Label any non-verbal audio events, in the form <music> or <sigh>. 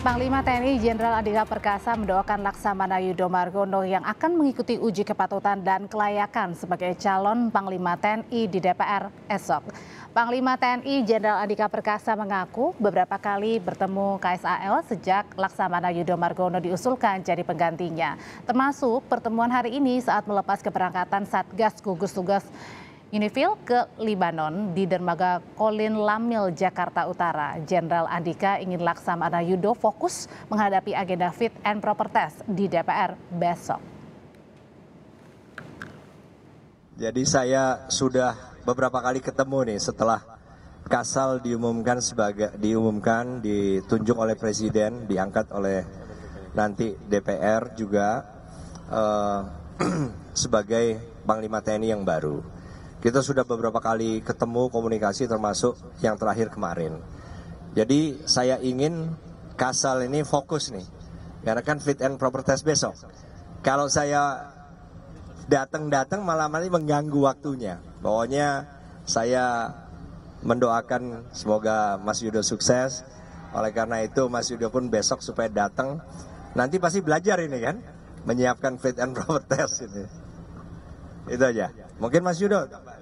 Panglima TNI Jenderal Andika Perkasa mendoakan Laksamana Yudo Margono yang akan mengikuti uji kepatutan dan kelayakan sebagai calon Panglima TNI di DPR esok. Panglima TNI Jenderal Andika Perkasa mengaku beberapa kali bertemu KSAL sejak Laksamana Yudo Margono diusulkan jadi penggantinya, termasuk pertemuan hari ini saat melepas keberangkatan Satgas gugus tugas UNIFIL ke Libanon di dermaga Kolin Lamil, Jakarta Utara. Jenderal Andika ingin Laksamana Yudo fokus menghadapi agenda fit and proper test di DPR besok. Jadi saya sudah beberapa kali ketemu nih setelah Kasal diumumkan sebagai diumumkan ditunjuk oleh presiden, diangkat oleh nanti DPR juga uh, <clears throat> sebagai Panglima TNI yang baru. Kita sudah beberapa kali ketemu komunikasi termasuk yang terakhir kemarin. Jadi saya ingin Kasal ini fokus nih. Karena kan fit and proper test besok. Kalau saya datang-datang malam ini mengganggu waktunya. Pokoknya saya mendoakan semoga Mas Yudo sukses. Oleh karena itu Mas Yudo pun besok supaya datang. Nanti pasti belajar ini kan. Menyiapkan fit and proper test ini. Itu aja. Mungkin Mas Yudo